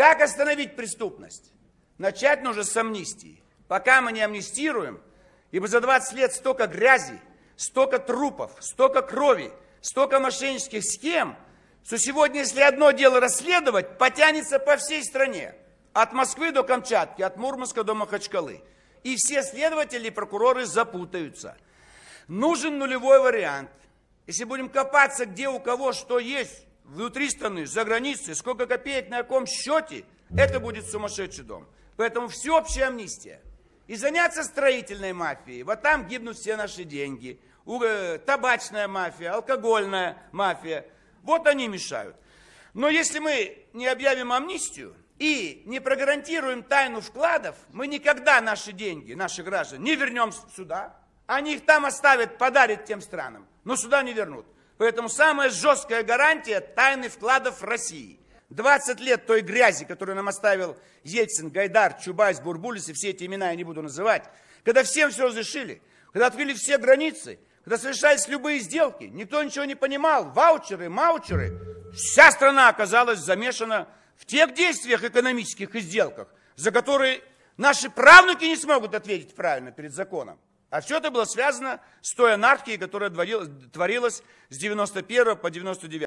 Как остановить преступность? Начать нужно с амнистии. Пока мы не амнистируем, ибо за 20 лет столько грязи, столько трупов, столько крови, столько мошеннических схем, что сегодня, если одно дело расследовать, потянется по всей стране. От Москвы до Камчатки, от Мурманска до Махачкалы. И все следователи и прокуроры запутаются. Нужен нулевой вариант. Если будем копаться, где у кого что есть, внутри страны, за границей, сколько копеек на каком счете, это будет сумасшедший дом. Поэтому всеобщая амнистия. И заняться строительной мафией. Вот там гибнут все наши деньги. Э, табачная мафия, алкогольная мафия. Вот они мешают. Но если мы не объявим амнистию и не прогарантируем тайну вкладов, мы никогда наши деньги, наши граждане не вернем сюда. Они их там оставят, подарят тем странам, но сюда не вернут. Поэтому самая жесткая гарантия тайны вкладов России. 20 лет той грязи, которую нам оставил Ельцин, Гайдар, Чубайс, Бурбулис и все эти имена я не буду называть. Когда всем все разрешили, когда открыли все границы, когда совершались любые сделки, никто ничего не понимал, ваучеры, маучеры, вся страна оказалась замешана в тех действиях экономических и сделках, за которые наши правнуки не смогут ответить правильно перед законом. А все это было связано с той анархией, которая творилась с 91 по 99.